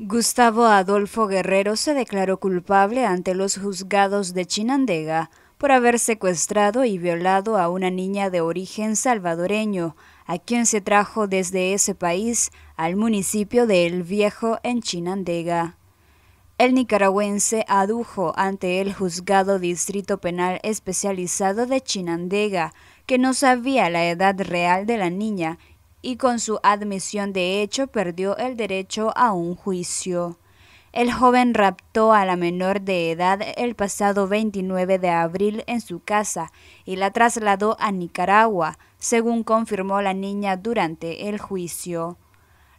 Gustavo Adolfo Guerrero se declaró culpable ante los juzgados de Chinandega por haber secuestrado y violado a una niña de origen salvadoreño, a quien se trajo desde ese país al municipio de El Viejo en Chinandega. El nicaragüense adujo ante el juzgado Distrito Penal Especializado de Chinandega que no sabía la edad real de la niña y con su admisión de hecho perdió el derecho a un juicio. El joven raptó a la menor de edad el pasado 29 de abril en su casa y la trasladó a Nicaragua, según confirmó la niña durante el juicio.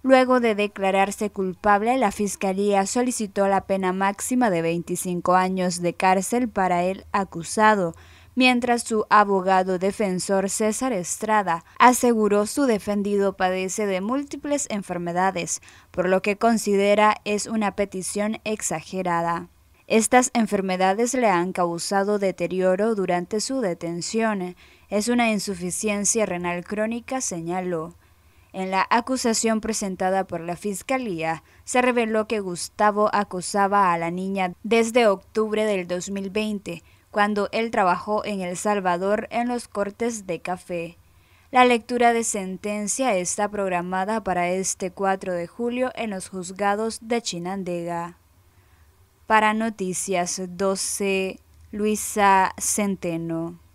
Luego de declararse culpable, la Fiscalía solicitó la pena máxima de 25 años de cárcel para el acusado, mientras su abogado defensor César Estrada aseguró su defendido padece de múltiples enfermedades, por lo que considera es una petición exagerada. Estas enfermedades le han causado deterioro durante su detención. Es una insuficiencia renal crónica, señaló. En la acusación presentada por la Fiscalía, se reveló que Gustavo acosaba a la niña desde octubre del 2020, cuando él trabajó en El Salvador en los cortes de café. La lectura de sentencia está programada para este 4 de julio en los juzgados de Chinandega. Para Noticias 12, Luisa Centeno.